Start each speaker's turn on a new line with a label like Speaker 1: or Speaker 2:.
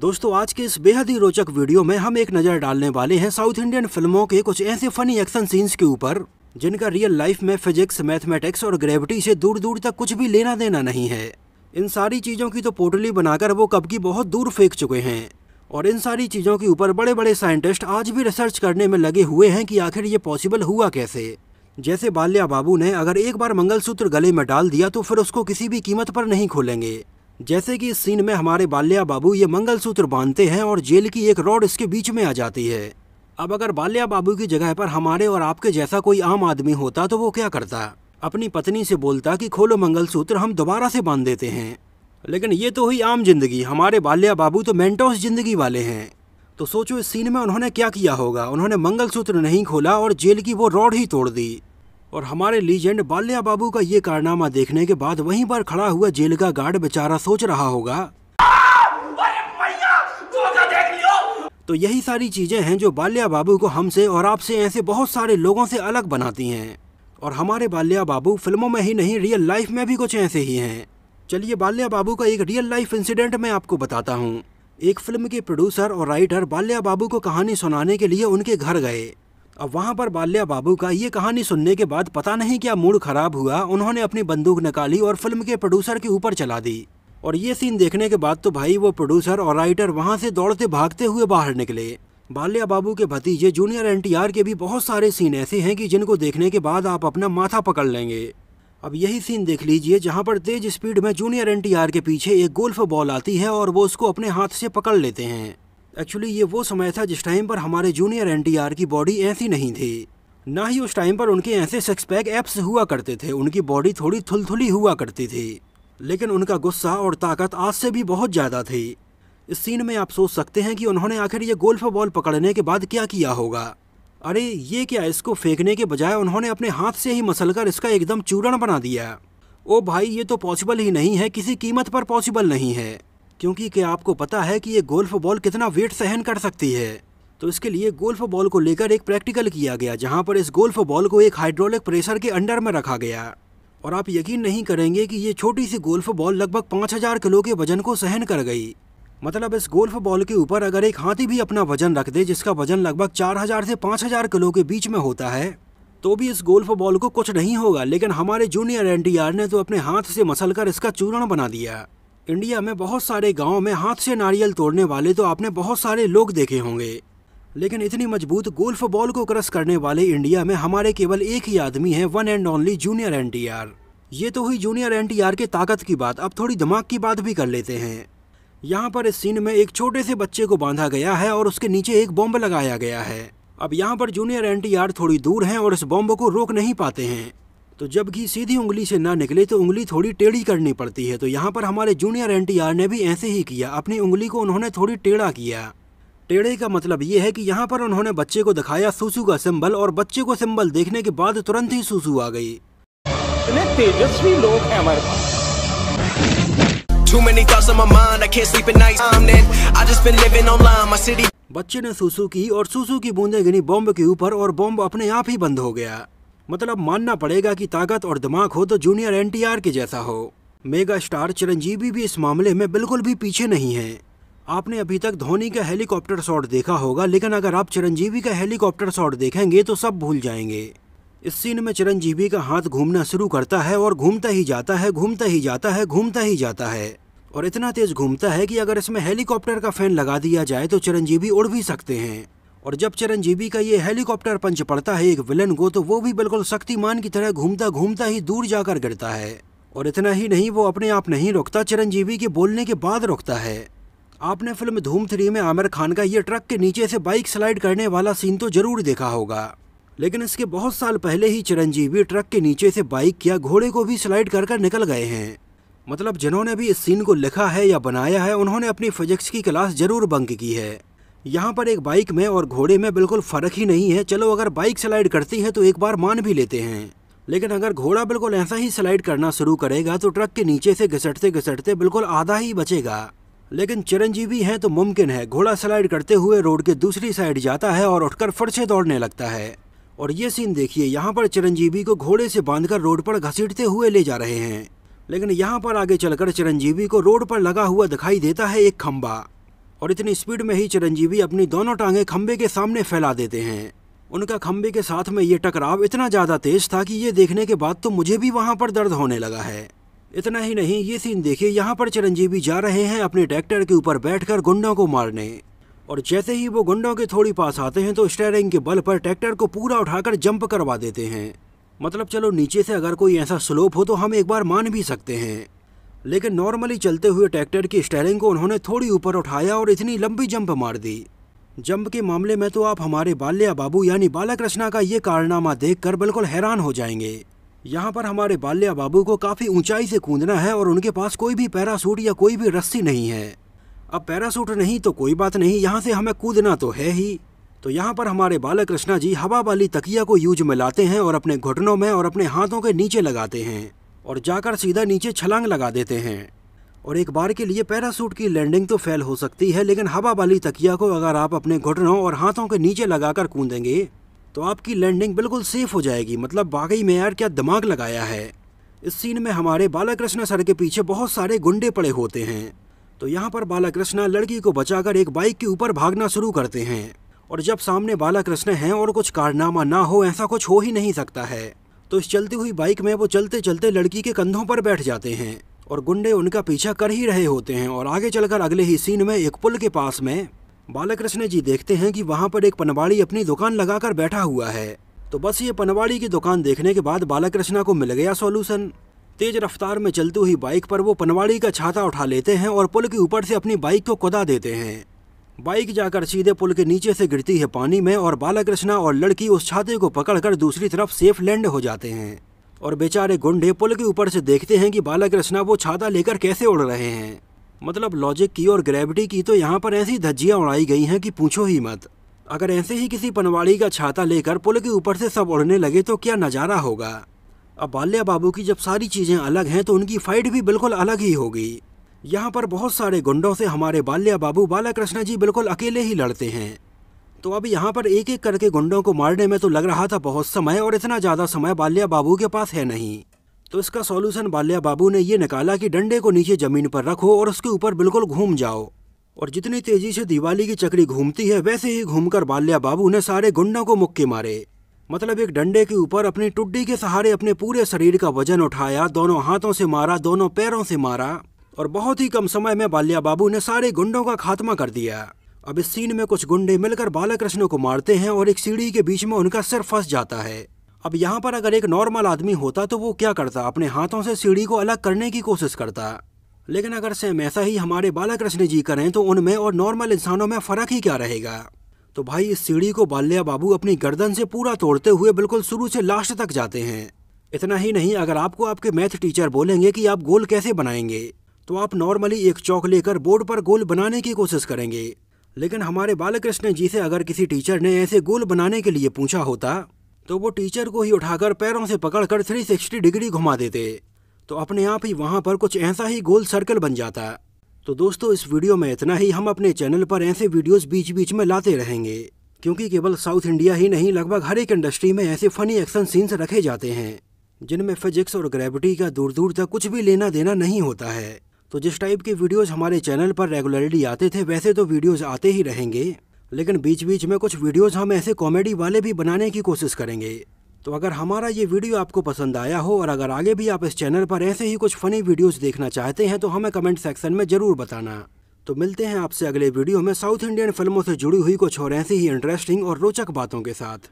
Speaker 1: दोस्तों आज के इस बेहद ही रोचक वीडियो में हम एक नज़र डालने वाले हैं साउथ इंडियन फिल्मों के कुछ ऐसे फनी एक्शन सीन्स के ऊपर जिनका रियल लाइफ में फिजिक्स मैथमेटिक्स और ग्रेविटी से दूर दूर तक कुछ भी लेना देना नहीं है इन सारी चीज़ों की तो पोटली बनाकर वो कब की बहुत दूर फेंक चुके हैं और इन सारी चीज़ों के ऊपर बड़े बड़े साइंटिस्ट आज भी रिसर्च करने में लगे हुए हैं कि आखिर ये पॉसिबल हुआ कैसे जैसे बाल्या बाबू ने अगर एक बार मंगलसूत्र गले में डाल दिया तो फिर उसको किसी भी कीमत पर नहीं खोलेंगे जैसे कि इस सीन में हमारे बाल्या बाबू ये मंगलसूत्र बांधते हैं और जेल की एक रॉड इसके बीच में आ जाती है अब अगर बाल्या बाबू की जगह पर हमारे और आपके जैसा कोई आम आदमी होता तो वो क्या करता अपनी पत्नी से बोलता कि खोलो मंगलसूत्र हम दोबारा से बांध देते हैं लेकिन ये तो हुई आम जिंदगी हमारे बाल्या बाबू तो मेंटोस जिंदगी वाले हैं तो सोचो इस सीन में उन्होंने क्या किया होगा उन्होंने मंगलसूत्र नहीं खोला और जेल की वो रॉड ही तोड़ दी और हमारे लीजेंड बाल्या बाबू का ये कारनामा देखने के बाद वहीं पर खड़ा हुआ जेल का गार्ड बेचारा सोच रहा होगा तो यही सारी चीज़ें हैं जो बाल्या बाबू को हमसे और आपसे ऐसे बहुत सारे लोगों से अलग बनाती हैं और हमारे बाल्या बाबू फिल्मों में ही नहीं रियल लाइफ में भी कुछ ऐसे ही हैं चलिए बाल्या बाबू का एक रियल लाइफ इंसिडेंट मैं आपको बताता हूँ एक फिल्म के प्रोड्यूसर और राइटर बाल्या बाबू को कहानी सुनाने के लिए उनके घर गए अब वहाँ पर बाल्या बाबू का ये कहानी सुनने के बाद पता नहीं क्या मूड खराब हुआ उन्होंने अपनी बंदूक निकाली और फिल्म के प्रोड्यूसर के ऊपर चला दी और ये सीन देखने के बाद तो भाई वो प्रोड्यूसर और राइटर वहाँ से दौड़ते भागते हुए बाहर निकले बाल्या बाबू के भतीजे जूनियर एन के भी बहुत सारे सीन ऐसे हैं कि जिनको देखने के बाद आप अपना माथा पकड़ लेंगे अब यही सीन देख लीजिए जहाँ पर तेज स्पीड में जूनियर एन के पीछे एक गोल्फ बॉल आती है और वो उसको अपने हाथ से पकड़ लेते हैं एक्चुअली ये वो समय था जिस टाइम पर हमारे जूनियर एन की बॉडी ऐसी नहीं थी ना ही उस टाइम पर उनके ऐसे सिक्स पैक एप्स हुआ करते थे उनकी बॉडी थोड़ी थुलथुली हुआ करती थी लेकिन उनका गुस्सा और ताकत आज से भी बहुत ज़्यादा थी इस सीन में आप सोच सकते हैं कि उन्होंने आखिर ये गोल्फ बॉल पकड़ने के बाद क्या किया होगा अरे ये क्या इसको फेंकने के बजाय उन्होंने अपने हाथ से ही मसल कर इसका एकदम चूरण बना दिया ओ भाई ये तो पॉसिबल ही नहीं है किसी कीमत पर पॉसिबल नहीं है क्योंकि क्या आपको पता है कि ये गोल्फ बॉल कितना वेट सहन कर सकती है तो इसके लिए गोल्फ बॉल को लेकर एक प्रैक्टिकल किया गया जहाँ पर इस गोल्फ बॉल को एक हाइड्रोलिक प्रेशर के अंडर में रखा गया और आप यकीन नहीं करेंगे कि ये छोटी सी गोल्फ बॉल लगभग पाँच हजार किलो के वजन को सहन कर गई मतलब इस गोल्फ बॉल के ऊपर अगर एक हाथी भी अपना वजन रख दे जिसका वजन लगभग चार हजार से पाँच हजार किलो के बीच में होता है तो भी इस गोल्फ बॉल को कुछ नहीं होगा लेकिन हमारे जूनियर एनडीआर ने तो अपने हाथ से मसल कर इसका चूर्ण बना दिया इंडिया में बहुत सारे गाँव में हाथ से नारियल तोड़ने वाले तो आपने बहुत सारे लोग देखे होंगे लेकिन इतनी मजबूत गोल्फ बॉल को क्रस करने वाले इंडिया में हमारे केवल एक ही आदमी है one and only junior N ये तो हुई जूनियर एन के ताकत की बात अब थोड़ी दिमाग की बात भी कर लेते हैं यहाँ पर इस सीन में एक छोटे से बच्चे को बांधा गया है और उसके नीचे एक बॉम्ब लगाया गया है अब यहाँ पर जूनियर एन थोड़ी दूर हैं और इस बॉम्ब को रोक नहीं पाते हैं तो जब घी सीधी उंगली से ना निकले तो उंगली थोड़ी टेढ़ी करनी पड़ती है तो यहाँ पर हमारे जूनियर एन ने भी ऐसे ही किया अपनी उंगली को उन्होंने थोड़ी टेढ़ा किया टेढ़े का मतलब ये है कि यहाँ पर उन्होंने बच्चे को दिखाया सुसु का सिंबल और बच्चे को सिंबल देखने के बाद तुरंत ही सुसु आ गई इतने तेजस्वी लोग हैं हमारे पास बच्चे ने सुसु की और सुसु की बूंदे गिनी बॉम्ब के ऊपर और बॉम्ब अपने आप ही बंद हो गया मतलब मानना पड़ेगा कि ताकत और दिमाग हो तो जूनियर एनटीआर के जैसा हो मेगा स्टार चिरंजीवी भी इस मामले में बिल्कुल भी पीछे नहीं है आपने अभी तक धोनी का हेलीकॉप्टर शॉट देखा होगा लेकिन अगर आप चिरंजीवी का हेलीकॉप्टर शॉट देखेंगे तो सब भूल जाएंगे इस सीन में चिरंजीवी का हाथ घूमना शुरू करता है और घूमता ही जाता है घूमता ही जाता है घूमता ही जाता है और इतना तेज घूमता है कि अगर इसमें हेलीकॉप्टर का फैन लगा दिया जाए तो चिरंजीवी उड़ भी सकते हैं और जब चिरंजीवी का ये हेलीकॉप्टर पंच पड़ता है एक विलन को तो वो भी बिल्कुल शक्तिमान की तरह घूमता घूमता ही दूर जाकर गिरता है और इतना ही नहीं वो अपने आप नहीं रुकता चिरंजीवी के बोलने के बाद रुकता है आपने फिल्म धूम थ्री में आमिर खान का ये ट्रक के नीचे से बाइक स्लाइड करने वाला सीन तो जरूर देखा होगा लेकिन इसके बहुत साल पहले ही चिरंजीवी ट्रक के नीचे से बाइक या घोड़े को भी स्लाइड कर कर निकल गए हैं मतलब जिन्होंने भी इस सीन को लिखा है या बनाया है उन्होंने अपनी फिजिक्स की क्लास जरूर बंक की है यहाँ पर एक बाइक में और घोड़े में बिल्कुल फ़र्क ही नहीं है चलो अगर बाइक स्लाइड करती है तो एक बार मान भी लेते हैं लेकिन अगर घोड़ा बिल्कुल ऐसा ही स्लाइड करना शुरू करेगा तो ट्रक के नीचे से घिसटते घिसटते बिल्कुल आधा ही बचेगा लेकिन चिरंजीवी हैं तो मुमकिन है घोड़ा स्लाइड करते हुए रोड के दूसरी साइड जाता है और उठकर फिर से दौड़ने लगता है और ये सीन देखिए यहाँ पर चिरंजीवी को घोड़े से बांधकर रोड पर घसीटते हुए ले जा रहे हैं लेकिन यहाँ पर आगे चलकर चिरंजीवी को रोड पर लगा हुआ दिखाई देता है एक खम्बा और इतनी स्पीड में ही चिरंजीवी अपनी दोनों टांगें खंबे के सामने फैला देते हैं उनका खंबे के साथ में ये टकराव इतना ज़्यादा तेज था कि ये देखने के बाद तो मुझे भी वहाँ पर दर्द होने लगा है इतना ही नहीं ये सीन देखिए यहाँ पर चिरंजीवी जा रहे हैं अपने ट्रैक्टर के ऊपर बैठकर गुंडों को मारने और जैसे ही वो गुंडों के थोड़ी पास आते हैं तो स्टेयरिंग के बल पर ट्रैक्टर को पूरा उठाकर जंप करवा देते हैं मतलब चलो नीचे से अगर कोई ऐसा स्लोप हो तो हम एक बार मान भी सकते हैं लेकिन नॉर्मली चलते हुए ट्रैक्टर की स्टेयरिंग को उन्होंने थोड़ी ऊपर उठाया और इतनी लंबी जंप मार दी जंप के मामले में तो आप हमारे बाल्या बाबू यानी बालाकृष्णा का ये कारनामा देखकर बिल्कुल हैरान हो जाएंगे यहाँ पर हमारे बाल्या बाबू को काफ़ी ऊंचाई से कूदना है और उनके पास कोई भी पैरासूट या कोई भी रस्सी नहीं है अब पैरासूट नहीं तो कोई बात नहीं यहाँ से हमें कूदना तो है ही तो यहाँ पर हमारे बालकृष्णा जी हवा वाली तकिया को यूज में लाते हैं और अपने घुटनों में और अपने हाथों के नीचे लगाते हैं और जाकर सीधा नीचे छलांग लगा देते हैं और एक बार के लिए पैरासूट की लैंडिंग तो फेल हो सकती है लेकिन हवा वाली तकिया को अगर आप अपने घुटनों और हाथों के नीचे लगाकर कूदेंगे तो आपकी लैंडिंग बिल्कुल सेफ हो जाएगी मतलब बागई में यार क्या दिमाग लगाया है इस सीन में हमारे बालाकृष्ण सर के पीछे बहुत सारे गुंडे पड़े होते हैं तो यहाँ पर बालाकृष्ण लड़की को बचाकर एक बाइक के ऊपर भागना शुरू करते हैं और जब सामने बालाकृष्ण हैं और कुछ कारनामा ना हो ऐसा कुछ हो ही नहीं सकता है तो इस चलती हुई बाइक में वो चलते चलते लड़की के कंधों पर बैठ जाते हैं और गुंडे उनका पीछा कर ही रहे होते हैं और आगे चलकर अगले ही सीन में एक पुल के पास में बालकृष्ण जी देखते हैं कि वहाँ पर एक पनवाड़ी अपनी दुकान लगाकर बैठा हुआ है तो बस ये पनवाड़ी की दुकान देखने के बाद बालाकृष्णा को मिल गया सॉल्यूशन तेज रफ्तार में चलती हुई बाइक पर वो पनवाड़ी का छाता उठा लेते हैं और पुल के ऊपर से अपनी बाइक को कुदा देते हैं बाइक जाकर सीधे पुल के नीचे से गिरती है पानी में और बालाकृष्णा और लड़की उस छाते को पकड़कर दूसरी तरफ सेफ लैंड हो जाते हैं और बेचारे गुंडे पुल के ऊपर से देखते हैं कि बालाकृष्णा वो छाता लेकर कैसे उड़ रहे हैं मतलब लॉजिक की और ग्रेविटी की तो यहाँ पर ऐसी धज्जियाँ उड़ाई गई हैं कि पूछो ही मत अगर ऐसे ही किसी पनवाड़ी का छाता लेकर पुल के ऊपर से सब उड़ने लगे तो क्या नज़ारा होगा अब बाल्या बाबू की जब सारी चीज़ें अलग हैं तो उनकी फाइट भी बिल्कुल अलग ही होगी यहाँ पर बहुत सारे गुंडों से हमारे बाल्या बाबू बाला कृष्णा जी बिल्कुल अकेले ही लड़ते हैं तो अब यहाँ पर एक एक करके गुंडों को मारने में तो लग रहा था बहुत समय और इतना ज़्यादा समय बाल्या बाबू के पास है नहीं तो इसका सॉल्यूशन बाल्या बाबू ने ये निकाला कि डंडे को नीचे ज़मीन पर रखो और उसके ऊपर बिल्कुल घूम जाओ और जितनी तेज़ी से दिवाली की चक्री घूमती है वैसे ही घूमकर बाल्या बाबू ने सारे गुंडों को मुक्के मारे मतलब एक डंडे के ऊपर अपनी टुड्डी के सहारे अपने पूरे शरीर का वजन उठाया दोनों हाथों से मारा दोनों पैरों से मारा और बहुत ही कम समय में बाल्या बाबू ने सारे गुंडों का खात्मा कर दिया अब इस सीन में कुछ गुंडे मिलकर बालाकृष्ण को मारते हैं और एक सीढ़ी के बीच में उनका सिर फंस जाता है अब यहाँ पर अगर एक नॉर्मल आदमी होता तो वो क्या करता अपने हाथों से सीढ़ी को अलग करने की कोशिश करता लेकिन अगर सेम ऐसा ही हमारे बालाकृष्ण जी करें तो उनमें और नॉर्मल इंसानों में फ़र्क ही क्या रहेगा तो भाई इस सीढ़ी को बाल्या बाबू अपनी गर्दन से पूरा तोड़ते हुए बिल्कुल शुरू से लास्ट तक जाते हैं इतना ही नहीं अगर आपको आपके मैथ टीचर बोलेंगे कि आप गोल कैसे बनाएंगे तो आप नॉर्मली एक चौक लेकर बोर्ड पर गोल बनाने की कोशिश करेंगे लेकिन हमारे बालकृष्ण जी से अगर किसी टीचर ने ऐसे गोल बनाने के लिए पूछा होता तो वो टीचर को ही उठाकर पैरों से पकड़कर 360 डिग्री घुमा देते तो अपने आप ही वहाँ पर कुछ ऐसा ही गोल सर्कल बन जाता तो दोस्तों इस वीडियो में इतना ही हम अपने चैनल पर ऐसे वीडियोस बीच बीच में लाते रहेंगे क्योंकि केवल साउथ इंडिया ही नहीं लगभग हर एक इंडस्ट्री में ऐसे फनी एक्शन सीन्स रखे जाते हैं जिनमें फिजिक्स और ग्रेविटी का दूर दूर तक कुछ भी लेना देना नहीं होता है तो जिस टाइप की वीडियोज़ हमारे चैनल पर रेगुलरली आते थे वैसे तो वीडियोज़ आते ही रहेंगे लेकिन बीच बीच में कुछ वीडियोज़ हम ऐसे कॉमेडी वाले भी बनाने की कोशिश करेंगे तो अगर हमारा ये वीडियो आपको पसंद आया हो और अगर आगे भी आप इस चैनल पर ऐसे ही कुछ फ़नी वीडियोस देखना चाहते हैं तो हमें कमेंट सेक्शन में ज़रूर बताना तो मिलते हैं आपसे अगले वीडियो में साउथ इंडियन फिल्मों से जुड़ी हुई कुछ और ऐसी ही इंटरेस्टिंग और रोचक बातों के साथ